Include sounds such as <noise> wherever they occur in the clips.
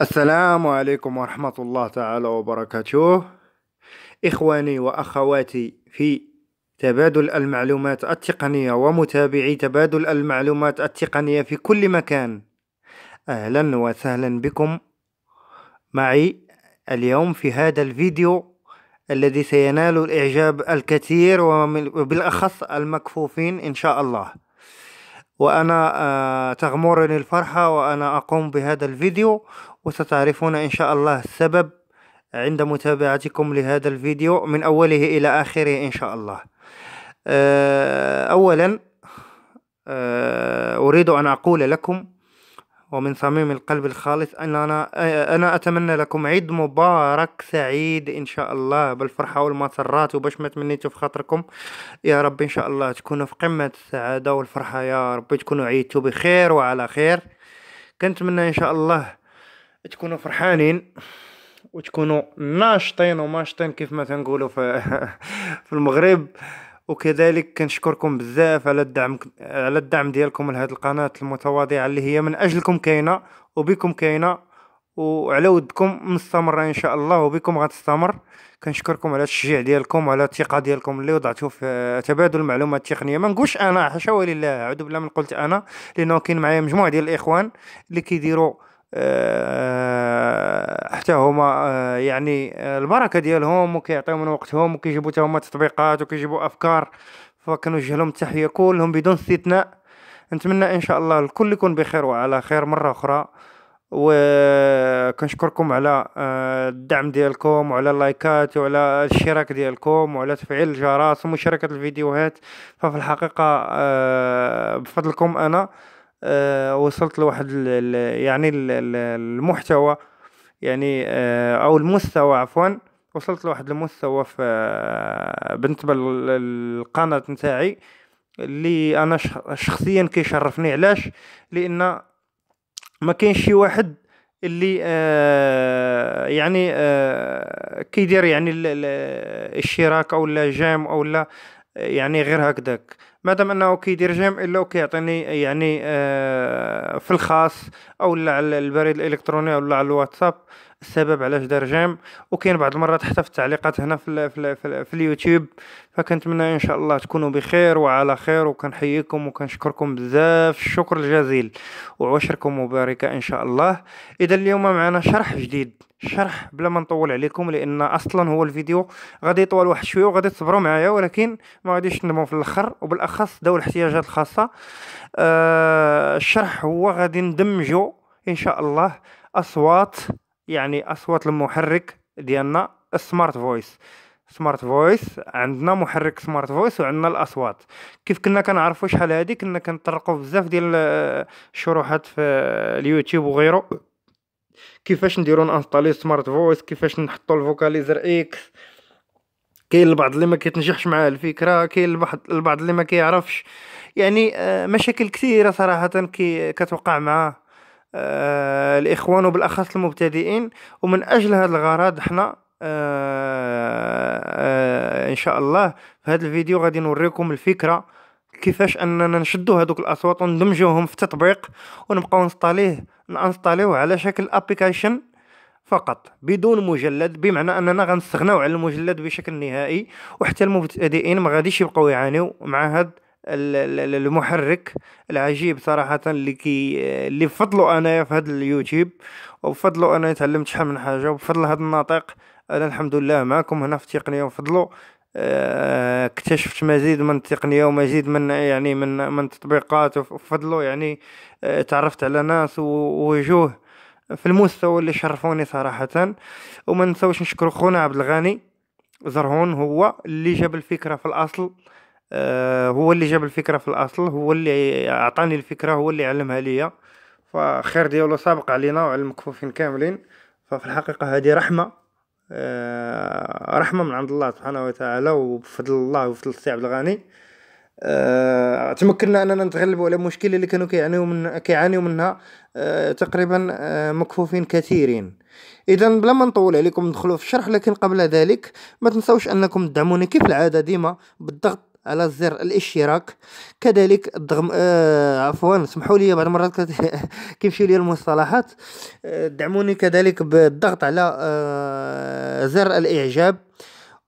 السلام عليكم ورحمة الله تعالى وبركاته إخواني وأخواتي في تبادل المعلومات التقنية ومتابعي تبادل المعلومات التقنية في كل مكان أهلا وسهلا بكم معي اليوم في هذا الفيديو الذي سينال الإعجاب الكثير وبالأخص المكفوفين إن شاء الله وأنا آه، تغمرني الفرحة وأنا أقوم بهذا الفيديو وستعرفون إن شاء الله السبب عند متابعتكم لهذا الفيديو من أوله إلى آخره إن شاء الله آه، أولا آه، أريد أن أقول لكم ومن صميم القلب الخالص أن أنا أنا أتمنى لكم عيد مبارك سعيد إن شاء الله بالفرحة والمسرات وباش ما تمنيتو في خاطركم يا رب إن شاء الله تكونوا في قمة السعادة والفرحة يا رب تكونوا عيدتوا بخير وعلى خير كنتمنى إن شاء الله تكونوا فرحانين وتكونوا ناشطين وماشطين كيف ما تنقولوا في, <laughs> في المغرب وكذلك كنشكركم بزاف على الدعم على الدعم ديالكم لهذه القناه المتواضعه اللي هي من اجلكم كاينه وبكم كاينه وعلى ودكم مستمره ان شاء الله وبكم غتستمر كنشكركم على التشجيع ديالكم وعلى الثقه ديالكم اللي وضعتوا في تبادل المعلومات التقنيه ما نقولش انا حاشا ولله اعوذ بالله من قلت انا لانه كاين معايا مجموعه ديال الاخوان اللي كيديروا آه، حتى هما آه، يعني آه، البركه ديالهم وكيعطيو من وقتهم وكيجيبو حتى هما تطبيقات وكيجيبو افكار فكنوجه لهم التحيه كلهم بدون استثناء نتمنى ان شاء الله الكل يكون بخير وعلى خير مره اخرى وكنشكركم على الدعم ديالكم وعلى اللايكات وعلى الاشتراك ديالكم وعلى تفعيل الجرس ومشاركه الفيديوهات ففي الحقيقه بفضلكم انا آه، وصلت لواحد يعني المحتوى يعني آه، او المستوى عفوا وصلت لواحد المستوى في آه، بالنسبه للقناه نتاعي اللي انا شخصيا كيشرفني علاش لان ما كاينش شي واحد اللي آه يعني آه كيدير يعني الاشتراك او لا جيم او لا يعني غير هكذاك ما دام انه كيدير جيم الا وكيعطيني يعني آه في الخاص او على البريد الالكتروني او على الواتساب السبب علاش دار جيم وكاين بعض المرات حتى في التعليقات هنا في, الـ في, الـ في, الـ في اليوتيوب فكنتمنى ان شاء الله تكونوا بخير وعلى خير وكنحييكم وكنشكركم بزاف الشكر الجزيل وعشركم مباركه ان شاء الله اذا اليوم معنا شرح جديد شرح بلا ما نطول عليكم لان اصلا هو الفيديو غادي يطول واحد شويه وغادي تصبروا معايا ولكن ما غاديش نمو في الاخر وبالاخص ذوي الاحتياجات الخاصه آه الشرح هو غادي ندمجوا ان شاء الله اصوات يعني اصوات المحرك ديالنا السمارت فويس سمارت فويس عندنا محرك سمارت فويس وعندنا الاصوات كيف كنا كنعرفوا شحال هادي كنا كنطرقوا بزاف ديال الشروحات آه، في اليوتيوب وغيره كيفاش نديرو انستالي سمارت فويس كيفاش نحطو الفوكاليزر اكس كاين البعض اللي ما كيتنجحش معاه الفكره كاين البعض البعض اللي ما كيعرفش يعني آه، مشاكل كثيره صراحه كي كتوقع معاه آه، الإخوان وبالأخص المبتدئين ومن أجل هذا الغرض حنا آه، آه، ان شاء الله في هذا الفيديو غادي نوريكم الفكره كيفاش اننا نشدو هذوك الاصوات وندمجوهم في التطبيق ونبقاو نسطاليه نانسطاليوه على شكل ابليكيشن فقط بدون مجلد بمعنى اننا غنستغناو على المجلد بشكل نهائي وحتى المبتدئين ما غاديش يبقاو يعانيو مع هاد المحرك العجيب صراحة اللي كي اللي بفضلو أنايا في هذا اليوتيوب وبفضلو أنا تعلمت شحال من حاجة وبفضل هذا الناطق أنا الحمد لله معكم هنا في التقنية وبفضلو آه، اكتشفت مزيد من التقنيه ومزيد من يعني من من تطبيقات وبفضلو يعني آه، تعرفت على ناس ووجوه في المستوى اللي شرفوني صراحه وما نساوش نشكر خونا عبد الغني زرهون هو اللي جاب الفكره في الاصل آه، هو اللي جاب الفكره في الاصل هو اللي اعطاني الفكره هو اللي علمها ليا فالخير ديالو سابق علينا وعلى المكفوفين كاملين ففي الحقيقه هذه رحمه آه، رحمه من عند الله سبحانه وتعالى وبفضل الله وبفضل السي عبد الغني أه تمكنا اننا نتغلبوا على المشكله اللي كانوا كيعانيوا من كيعانيو منها أه تقريبا أه مكفوفين كثيرين اذا بلا ما نطول عليكم ندخلوا في الشرح لكن قبل ذلك ما تنسوش انكم تدعموني كيف العاده ديما بالضغط على زر الاشتراك كذلك الضغم آه عفوا سمحوا لي بعض المرات كت... <laughs> كيمشيو لي المصطلحات آه، دعموني كذلك بالضغط على آه زر الاعجاب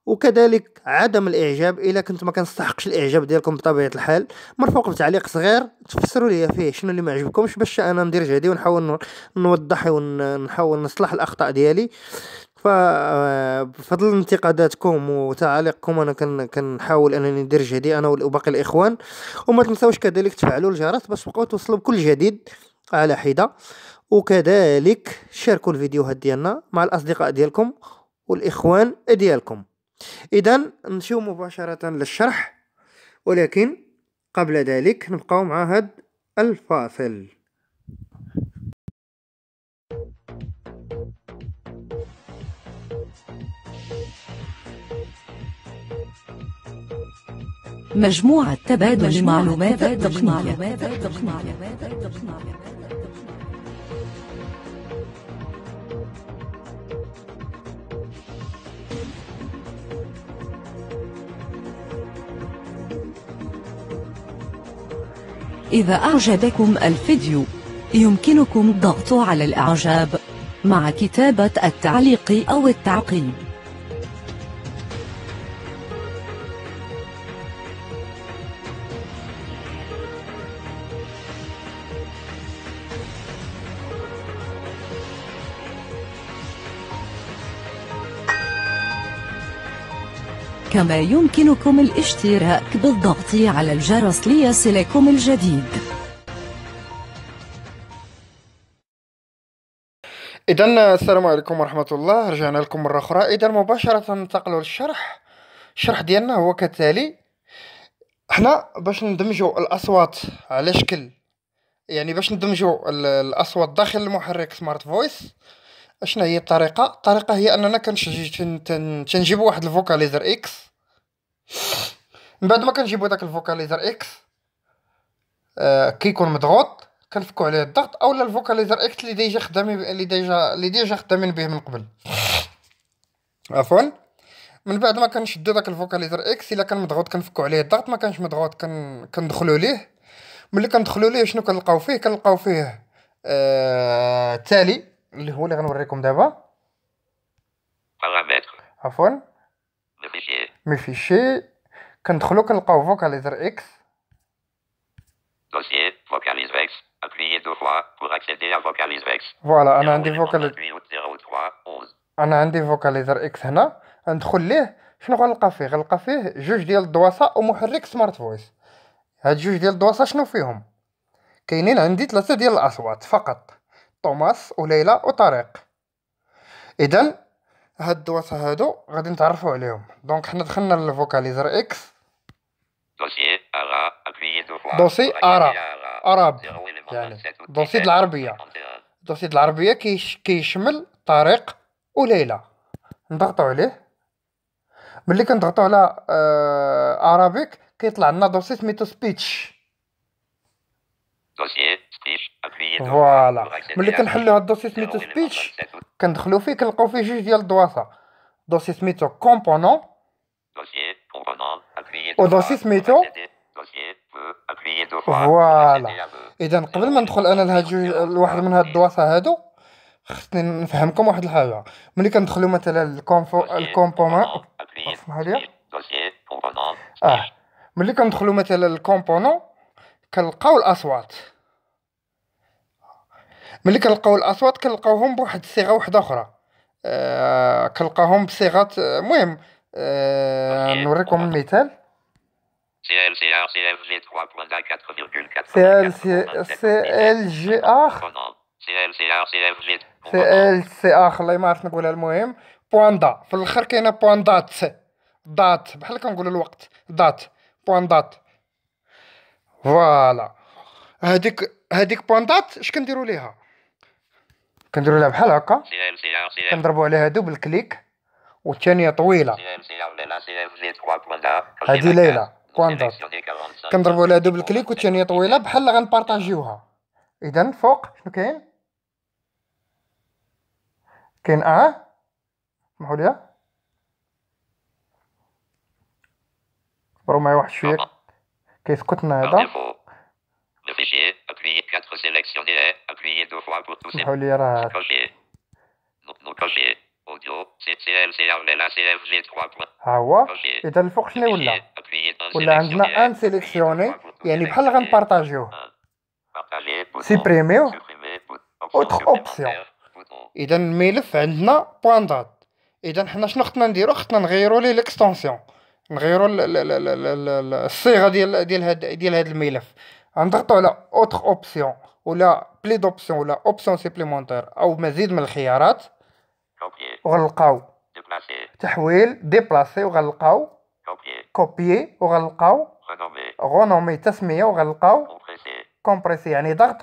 وكذلك عدم الاعجاب الا كنت ما كنستحقش الاعجاب ديالكم بطبيعه الحال مرفوق بتعليق صغير تفسروا لي فيه شنو اللي ما عجبكمش باش انا ندير جهدي ونحاول نوضح ونحاول نصلح الاخطاء ديالي فبفضل انتقاداتكم وتعاليقكم انا كنحاول انني ندير جهدي انا وباقي الاخوان وما تنساوش كذلك تفعلوا الجرس باش تبقاو توصلوا بكل جديد على حده وكذلك شاركوا الفيديوهات ديالنا مع الاصدقاء ديالكم والاخوان ديالكم اذا نمشيو مباشره للشرح ولكن قبل ذلك نبقاو مع هاد الفاصل مجموعة تبادل المعلومات التقنية إذا أعجبكم الفيديو يمكنكم الضغط على الإعجاب مع كتابة التعليق أو التعقيب كما يمكنكم الاشتراك بالضغط على الجرس ليصلكم الجديد إذا السلام عليكم ورحمة الله رجعنا لكم مرة أخرى إذا مباشرة ننتقلوا للشرح الشرح ديالنا هو كالتالي حنا باش ندمجوا الأصوات على شكل يعني باش ندمجوا الأصوات داخل المحرك سمارت فويس اشنا هي الطريقه الطريقه هي اننا كنجيب واحد الفوكاليزر اكس من بعد ما كنجيبو داك الفوكاليزر اكس آه كيكون مضغوط كنفكو عليه الضغط اولا الفوكاليزر اكس اللي ديجا خدامين اللي ديجا اللي ديجا خدامين به من قبل عفوا من بعد ما كنشدو داك الفوكاليزر اكس الا كان مضغوط كنفكو عليه الضغط ما كانش مضغوط كن كندخلو ليه ملي كندخلو ليه شنو كنلقاو فيه كنلقاو فيه آه تالي اللي هو اللي غنوريكم دابا عفوا مي فيشي كندخلو كنلقاو فوكاليزر اكس دوسيي فوكاليزر اكس فوالا انا عندي فوكاليزر انا عندي فوكاليزر اكس هنا ندخل ليه شنو غنلقى فيه غنلقى فيه جوج ديال الدواسة ومحرك سمارت فويس هاد جوج ديال الدواسة شنو فيهم كاينين عندي ثلاثة ديال الاصوات فقط توماس وليلى وطريق اذا هاد الدواسة هادو غادي نتعرفوا عليهم دونك حنا دخلنا للفوكاليزر اكس دوسي ارا دوسي اراب يعني دوسي العربيه دوسي العربيه كيشمل طريق وليلى نضغطوا عليه ملي كنضغطوا على آه عربيك كيطلع لنا دوسي سميتو سبيتش فوالا ملي كنحلو هاد الدوسي سميتو سبيتش كندخلو فيه كنلقاو فيه جوج ديال الدواسه دوسي سميتو كومبونون دوسي سميتو فوالا اذا قبل ما ندخل انا لهاد لواحد من هاد الدواسه هادو خصني نفهمكم واحد الحاجه ملي كندخلو مثلا الكومبونون اسمح لي اه ملي كندخلو مثلا الكومبونون كنلقاو الاصوات ملي كنلقاو الاصوات كنلقاوهم بواحد الصيغه واحده اخرى آه كنلقاهم بصيغه المهم آه نوريكم مثال CL CA CFG 3.4,4,4 CLG آخ CLC آخ الله ما عرفت نقولها المهم بوان دا في الاخر كاينه بوان دات دات بحال كنقولوا الوقت دات بوان دات فوالا هذيك هذيك بونطات اش كنديروا ليها كنديروا لها بحال هكا كنضربوا عليها دوبل كليك والثانيه طويله هذه ليلى بونطات كنضربوا عليها دوبل كليك والثانيه طويله بحال غنبارطاجيوها اذا فوق شنو كاين كاين اه سمحوا لي برو معايا واحد شويه كيسقطنا هذا سمحوا لي راه ها هو اذا الفوق شنو ولا ولا عندنا ان سيليكسيوني يعني بحال غنبارطاجيوه سيبريميو اوتر اوبسيون اذا الملف عندنا بوان دات اذا حنا شنو خصنا نديرو خصنا نغيرو ليه ليكستونسيون نغيروا الصيغه ديال ديال هاد ديال هاد الملف غنضغطوا على اوتر اوبسيون ولا بلي دوبسيون ولا اوبسيون سيبليمونتير او مزيد من الخيارات وغنلقاو تحويل ديبلاسي وغنلقاو كوبيي وغنلقاو غونومي تسميه وغنلقاو كومبريسي يعني ضغط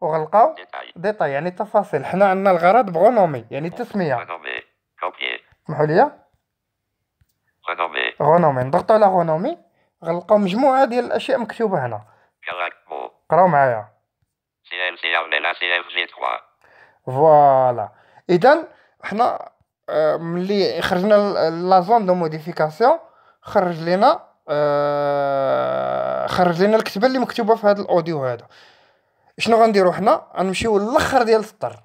وغنلقاو ديتاي يعني تفاصيل حنا عندنا الغرض بغونومي يعني التسميه سمحوا لي غنومي غنومي نضغطوا على غنومي غنلقاو مجموعه ديال الاشياء مكتوبه هنا قراو معايا فوالا اذا حنا آه، ملي خرجنا لا زون دو موديفيكاسيون خرج لينا آه، خرج لينا الكتبه اللي مكتوبه في هذا الاوديو هذا شنو غنديرو حنا غنمشيو للاخر ديال السطر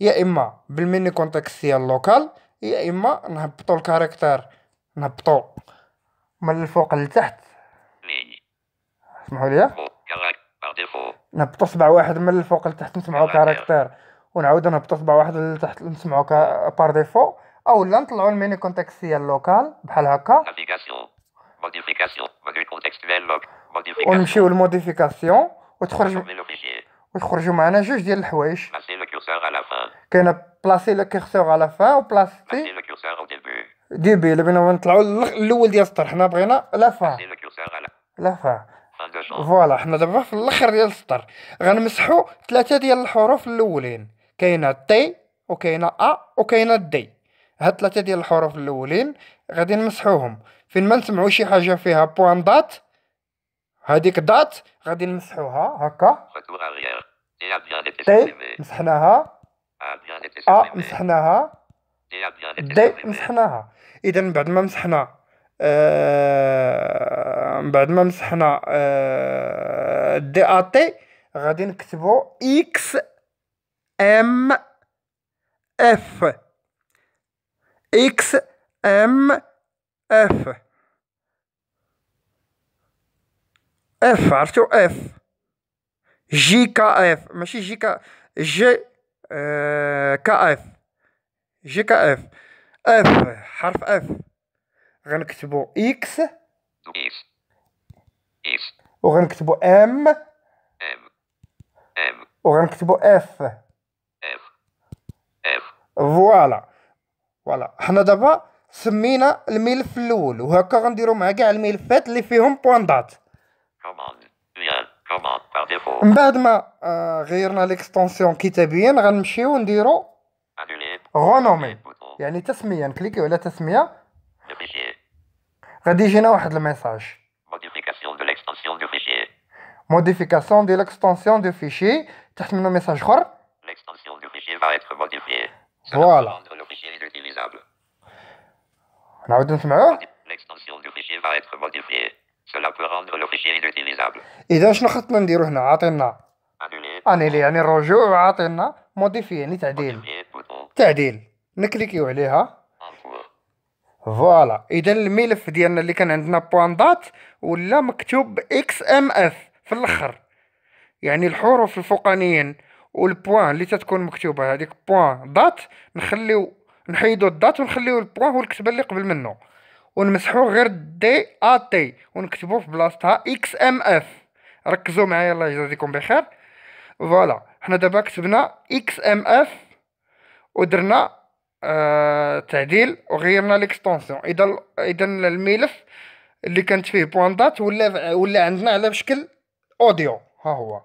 يا اما بالميني كونتكست ديال لوكال يا اما نهبطوا الكاركتر نبطو من الفوق لتحت اسمحوا لي نبطو سبع واحد من الفوق لتحت نسمعو كاركتير ونعاود نهبطو سبع واحد لتحت نسمعو بار ديفو او لا نطلعو الميني كونتكست ديال اللوكال بحال هكا ونمشيو للموديفيكاسيون وتخرج ويخرجوا معنا جوج ديال الحوايج كاينه بلاسي لو كيرسور على فان وبلاستي ديبيل بينا نطلعو الاول ديال السطر حنا بغينا لافا لافا فوالا حنا دابا في الاخر ديال السطر غنمسحوا ثلاثه ديال الحروف الاولين كاينه تي وكاينه ا وكاينه دي هاد ثلاثه ديال الحروف الاولين غادي نمسحوهم فين ما نسمعوا شي حاجه فيها بوان دات هذيك دات غادي نمسحوها هكا تي يعني مسحناها آه، ا مسحناها دي مسحناها اذا من بعد ما مسحنا آه من بعد ما مسحنا آه دي ا تي غادي نكتبو اكس ام اف اكس ام اف اف عرفتو اف جي كا اف ماشي جي كا جي آه كا اف جي كا اف اف حرف اف غنكتبو اكس وغنكتبو ام ام وغنكتبو اف فوالا فوالا حنا دابا سمينا الملف الاول وهكا غنديرو مع كاع الملفات اللي فيهم بوان دات من بعد ما آه، غيرنا ليكستونسيون كتابيا غنمشيو نديرو غونومي يعني تسميه كليكي على تسميه غادي يجينا واحد الميساج موديفيكاسيون دو ليكستونسيون دو فيشي تحت منه ميساج اخر فوالا نعاودو نسمعوه اذا شنو خصنا نديرو هنا عطينا انيلي يعني الرجوع وعطينا موديفي يعني تعديل تعديل نكليكيو عليها فوالا اذا الملف ديالنا اللي كان عندنا بوان دات ولا مكتوب اكس ام اف في الاخر يعني الحروف الفوقانيين والبوان اللي تتكون مكتوبه هذيك بوان دات نخليو نحيدو الدات ونخليو البوان الكتبه اللي قبل منه ونمسحو غير دي ا تي ونكتبو في بلاصتها اكس ام اف ركزوا معايا الله يجازيكم بخير فوالا حنا دابا كتبنا اكس ام اف ودرنا آه تعديل وغيرنا ليكستونسيون اذا اذا الملف اللي كانت فيه بوان دات ولا ولا عندنا على شكل اوديو ها هو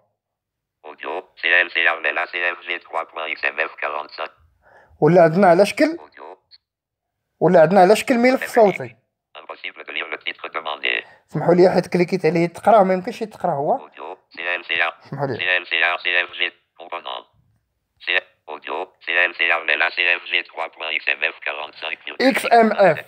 اوديو سي 45 ولا عندنا على شكل ولا عندنا على شكل ملف صوتي سمحوا لي حيت كليكيت عليه تقرا ما يمكنش يتقرا هو سمحوا لي XMF اكس ام اف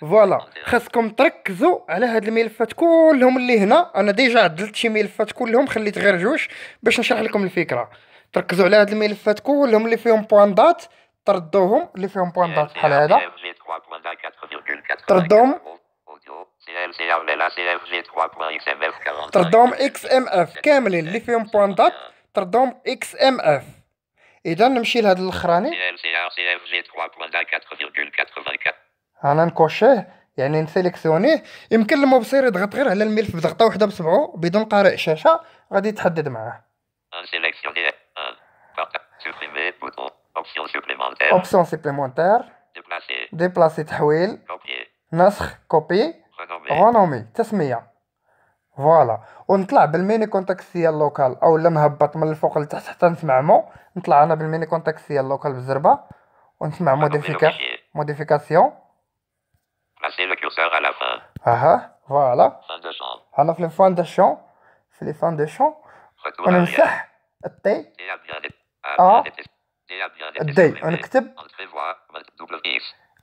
فوالا خاصكم تركزوا على هاد الملفات كلهم اللي هنا انا ديجا عدلت شي ملفات كلهم خليت غير جوج باش نشرح لكم الفكره تركزوا على هاد الملفات كلهم اللي فيهم بوان دات تردوهم اللي فيهم بوان دات بحال هذا تردوهم تردوهم اكس ام اف كاملين اللي فيهم بوان دات تردوهم اكس ام اف اذا نمشي لهاد الاخراني انا نكوشيه يعني نسيليكسيونيه يمكن المبصر يضغط غير على الملف بضغطه واحده بسبعه بدون قارئ شاشه غادي يتحدد معاه اوبسيون سيبليمونتير ديبلاسي تحويل نسخ كوبي رونومي تسميه فوالا ونطلع بالميني كونتاكسيه اللوكال او لا مهبط من الفوق لتحت حتى نسمع مو نطلع انا بالميني كونتاكسيه اللوكال بالزربه ونسمع موديفيكا موديفيكاسيون اها فوالا انا في لي فان دو شون في لي فان دو شون ونمسح التي اه دي ونكتب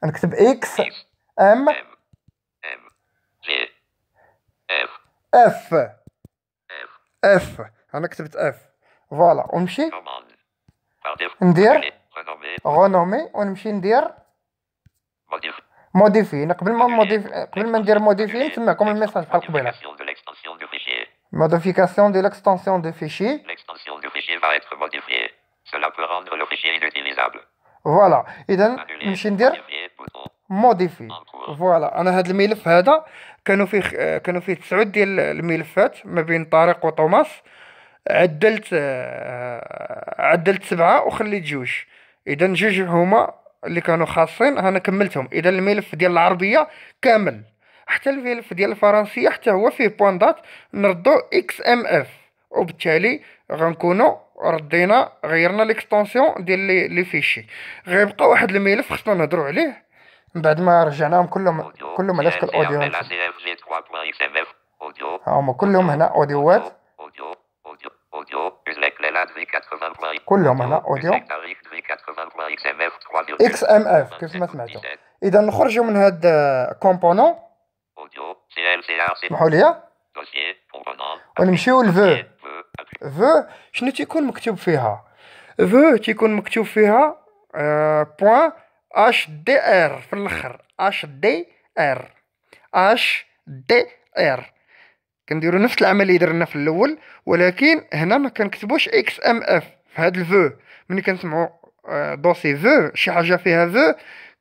نكتب اكس ام ام جي F F f انا كتبت on فوالا On ندير غونومي ونمشي ندير Modifier, قبل ما موديفي قبل ما ندير موديفي الميساج Modification de l'extension de fichier. L'extension du fichier va être modifiée. Cela peut rendre le fichier inutilisable. Voilà. Et donc, موديفي فوالا انا هذا الملف هذا كانوا فيه آه، كانوا فيه تسعود ديال الملفات ما بين طارق وطوماس عدلت آه، عدلت سبعه وخليت جوج اذا جوج هما اللي كانوا خاصين انا كملتهم اذا الملف ديال العربيه كامل حتى الملف ديال الفرنسيه حتى هو فيه بوندات نردو اكس ام اف وبالتالي غنكونوا ردينا غيرنا ليكستونسيون ديال لي فيشي غيبقى واحد الملف خصنا نهضروا عليه من بعد ما رجعناهم كلهم كلهم على يعني شكل اوديو هما كلهم هنا اوديوات كلهم هنا اوديو اكس ام اف كيف ما سمعتوا اذا نخرجوا من هاد كومبونون آه، اسمحوا لي ونمشيو لفو فو شنو تيكون مكتوب فيها فو تيكون مكتوب فيها بوان آه، اش دي ار في الاخر اش دي ار اش دي ار كنديرو نفس العمليه اللي درنا في الاول ولكن هنا ما كنكتبوش اكس ام اف في هاد الفو ملي كنسمعو دوسي آه، فو شي حاجه فيها فو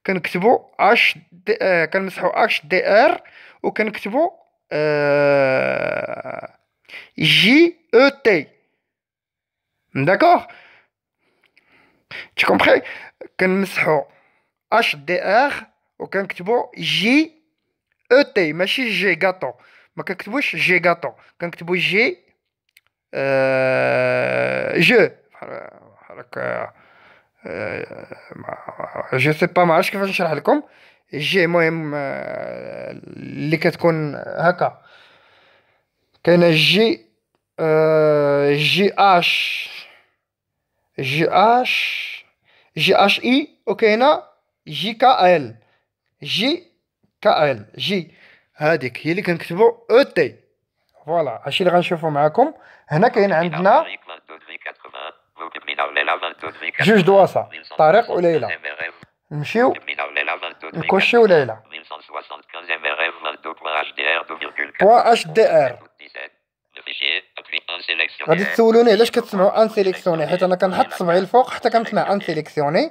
كنكتبو اش دي كنمسحوا كنمسحو اش دي ار وكنكتبوا جي او تي داكوغ تي كومبري كنمسحو اش دي ار وكنكتبوا جي او تي ماشي جي غاطو ما كنكتبوش جي غاطو كنكتبو جي أه جو بحال هكا جو سي با ما عرفتش كيفاش نشرح لكم جي مهم اللي كتكون هكا كاينه جي أه جي اش جي اش جي اش اي وكاينه جي كا ال جي كا ال جي هذيك هي اللي كنكتبوا او تي فوالا هادشي اللي غنشوفو معاكم هنا كاين عندنا جوج دواسة طارق وليلى نمشيو نكوشيو وليلى بوا اش دي ار غادي تسولوني علاش كتسمعوا ان سيليكسيوني حيت انا كنحط صبعي الفوق حتى كنسمع ان سيليكسيوني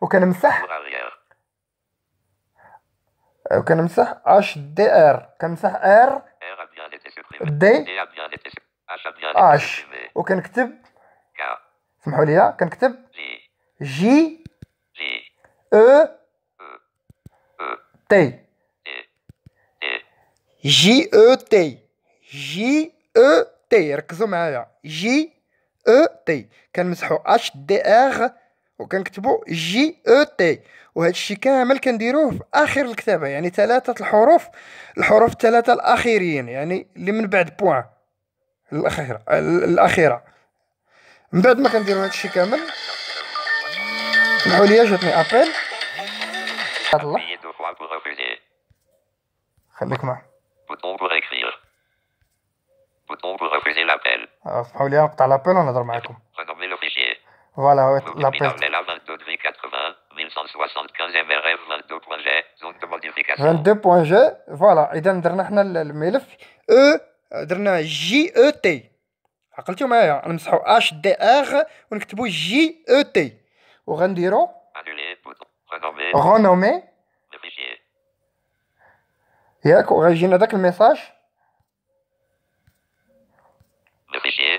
وكنمسح وكنمسح اش دي ار كنمسح ار دي اش وكنكتب سمحوا لي كنكتب جي او تي جي او تي جي او تي ركزوا معايا جي او تي كنمسحوا اش دي ار وكنكتبوا جي او تي e وهذا الشيء كامل كنديروه في اخر الكتابه يعني ثلاثه الحروف الحروف الثلاثه الاخيرين يعني اللي من بعد بوان الاخيره الاخيره من بعد ما كنديروا هذا الشيء كامل سمحوا لي جاتني ابل الله خليك معاه آه، سمحوا لي نقطع لابيل ونهضر معاكم Voilà, la peste. 1175 points G. voilà, j درنا حنا الملف او درنا جي او تي معايا نمسحو اش دي ار ونكتبو جي او تي وغنديرو رونومي ياك وغيجينا داك Le fichier,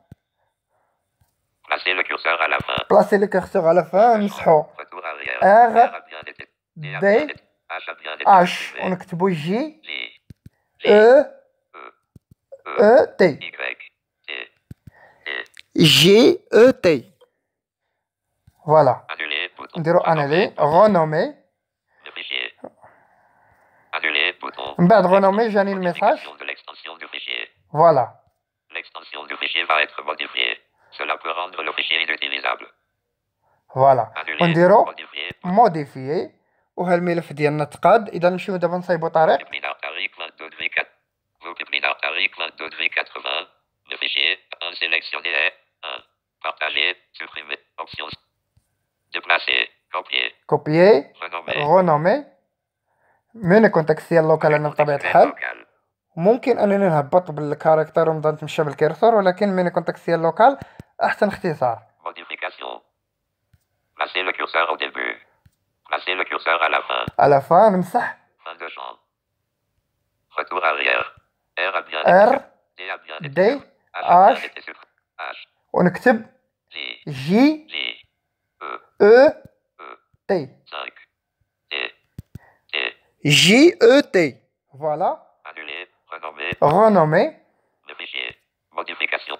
Placez le curseur à la fin. Placez le curseur à la fin. R. R. R. D. H. On écrit J. E. E. E. T. Y. E. T. Voilà. Annuler. Annuler. Renommer. on Ben, renommer, j'annule le message. Voilà. فوالا ونديرو موديفي وهالملف ديالنا تقاد اذا نمشيو دابا نصايبو طريق كوبيي رونومي من الكونتكست ديال لوكال انا بطبيعه الحال ممكن انني نهبط بالكاركتر ونبدا نتمشى بالكيرسور ولكن من الكونتكست ديال لوكال احسن اختصار Placez le curseur au début. Placez le curseur à la fin. À la fin, ça. Fin de champ. Retour arrière. R a bien R D, D H, H, écrit J. J E E, e T 5 T T J E T Voilà. Annuler, renommer. Renommer. Le fichier. Modification.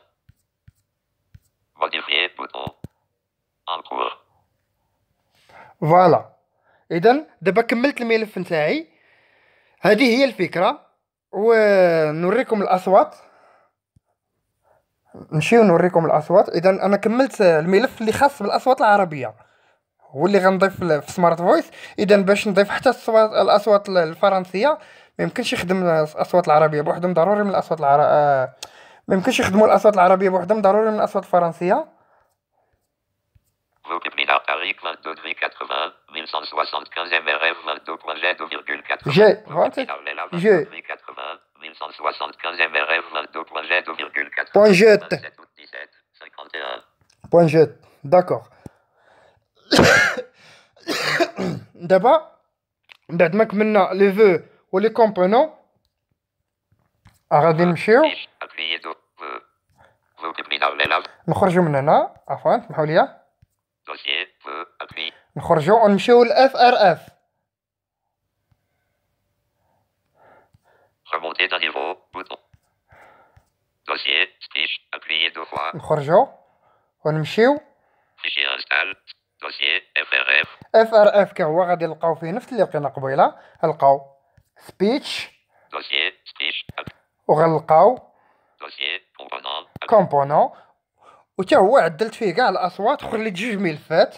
Modifier bouton. En cours. فوالا اذا دابا كملت الملف نتاعي هذه هي الفكره ونوريكم الاصوات نمشي نوريكم الاصوات اذا انا كملت الملف اللي خاص بالاصوات العربيه هو اللي غنضيف في سمارت فويس اذا باش نضيف حتى الصوات الاصوات الفرنسيه ما يمكنش يخدم الاصوات العربيه بوحدهم ضروري من الاصوات العرا آه، ما يمكنش يخدموا الاصوات العربيه بوحدهم ضروري من الاصوات الفرنسيه Paris, 22 80, 1175 MRF, Je, rentre. J'ai J'ai 1175 les 22g Point jette. Point D'accord. D'abord, عفوا نخرجو ونمشيو للاف ار اف Remonter d'un niveau, bouton. Dossier, stitch, appuyez deux fois. نخرجو ونمشيو فيشي انستال اف ار اف اف ار غادي نلقاو فيه نفس اللي لقينا قبيله نلقاو سبيتش دوسيي سبيتش وغنلقاو دوسيي كومبونون وتا هو عدلت فيه كاع الاصوات خليت جوج ملفات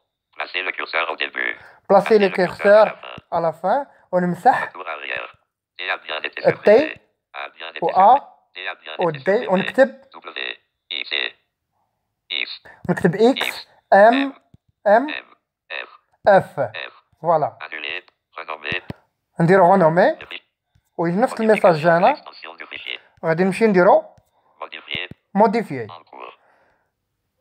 Placez le curseur au début. Placez, le, curseur, à la fin. On me ça. T. Au A. Au D. On écrit. On écrit X. M. M. F. Voilà. On dit renommé. Oui, je n'ai pas le message. On va dire modifier. Modifier.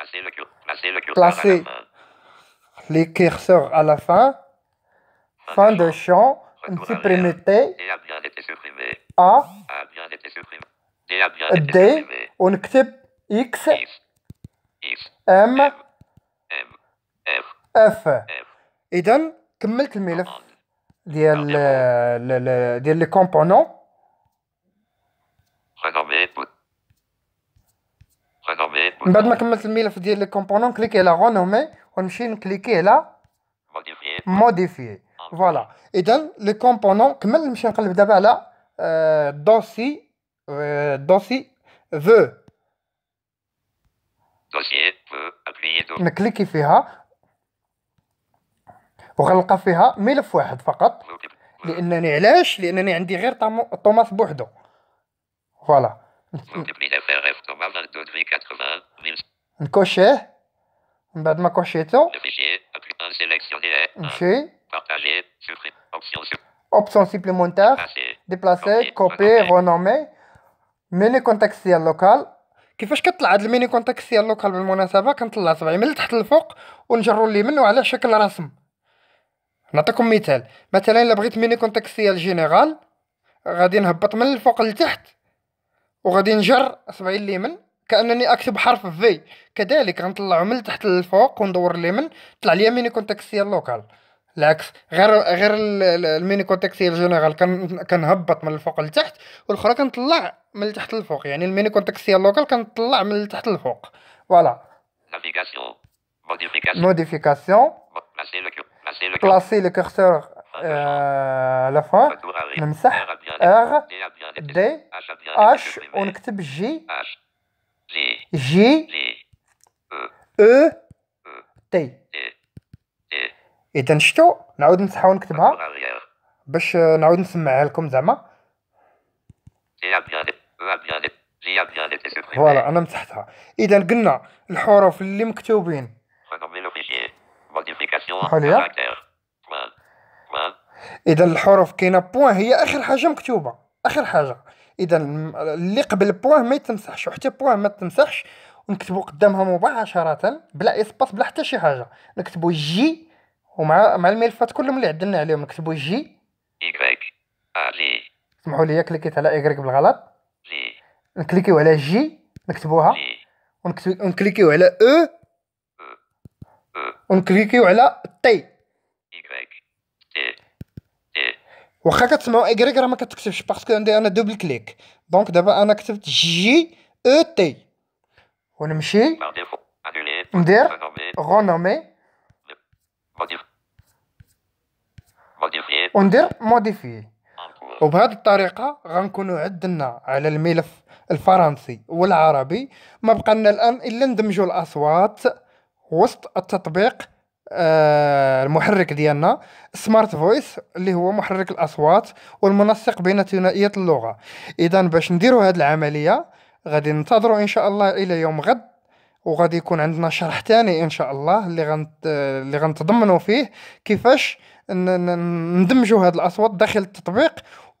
placer le, euh, les curseurs à la fin. Fin de champ. Supprimer T. A. D. On type X. M. F. de les le ديال من بعد ما كملت الملف ديال لي كومبونون كليكي على غونومي ونمشي نكليكي على موديفي فوالا اذا لي كومبونون كمل نمشي نقلب دابا على دوسي دوسي فو دوسي فو نكليكي فيها وغنلقى فيها ملف واحد فقط لانني علاش لانني عندي غير طوماس بوحدو فوالا نكوشيه من بعد ما كوشيتو نمشي اوبسيون سيبليمونتير ديبلاسي كوبي رونومي ميني ديال لوكال كيفاش كطلع هاد الميني ديال لوكال بالمناسبه كنطلع صبعي من تحت للفوق ونجرو اليمين وعلى شكل رسم نعطيكم مثال مثلا الا بغيت ميني ديال جينيرال غادي نهبط من الفوق لتحت وغادي نجر صبعي اليمن كانني اكتب حرف في كذلك غنطلعو من تحت للفوق وندور اليمين طلع لي ميني كونتكستيال لوكال العكس غير غير الميني كونتكستيال جينيرال كنهبط من الفوق لتحت والاخرى كنطلع من تحت للفوق يعني الميني كونتكستيال لوكال كنطلع من تحت للفوق فوالا موديفيكاسيون بلاسي لو كورسور لا فوا نمسح ار دي اش ونكتب جي J, E, T. إذا شتو نعاود نمسحها ونكتبها أه، باش نعاود نسمعها لكم زعما فوالا أنا مسحتها إذا قلنا الحروف اللي مكتوبين حاليا إذا الحروف كاينة بوان هي آخر حاجة مكتوبة آخر حاجة اذا اللي قبل بوان ما يتمسحش وحتى بوان ما تمسحش ونكتبوا قدامها مباشره بلا اسباس بلا حتى شي حاجه نكتبوا جي ومع مع الملفات كلهم اللي عدلنا عليهم نكتبوا جي ايكغيك لي سمحوا لي كليكيت على ايكغيك بالغلط لي نكليكيو على جي نكتبوها ونكليكيو على او e. e. e. ونكليكيو على تي واخا كتسمعوا راه ما كتكتبش باسكو عندي انا دوبل كليك دونك دابا انا كتبت جي او تي ونمشي ندير رونومي وندير موديفي وبهذه الطريقة غنكونوا عدلنا على الملف الفرنسي والعربي ما بقى لنا الآن إلا ندمجوا الأصوات وسط التطبيق آه، المحرك ديالنا سمارت فويس اللي هو محرك الاصوات والمنسق بين ثنائيه اللغه اذا باش نديروا هذه العمليه غادي ننتظروا ان شاء الله الى يوم غد وغادي يكون عندنا شرح ثاني ان شاء الله اللي غنت اللي غنتضمنوا فيه كيفاش ندمجوا هذه الاصوات داخل التطبيق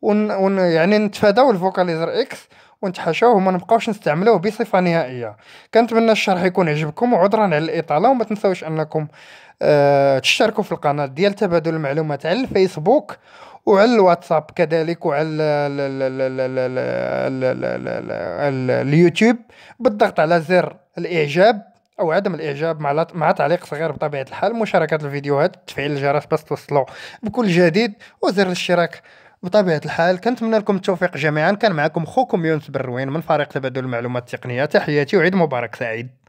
ون, ون يعني نتفاداو الفوكاليزر اكس ونتحاشوه وما نبقاوش نستعملوه بصفه نهائيه كنتمنى الشرح يكون عجبكم وعذرا على الاطاله وما تنساوش انكم أه تشتركوا في القناه ديال تبادل المعلومات على الفيسبوك وعلى الواتساب كذلك وعلى اليوتيوب بالضغط على زر الاعجاب او عدم الاعجاب مع مع تعليق صغير بطبيعه الحال مشاركه الفيديوهات تفعيل الجرس باش توصلوا بكل جديد وزر الاشتراك بطبيعه الحال كنتمنى لكم التوفيق جميعا كان معكم خوكم يونس بروين من فريق تبادل المعلومات التقنيه تحياتي وعيد مبارك سعيد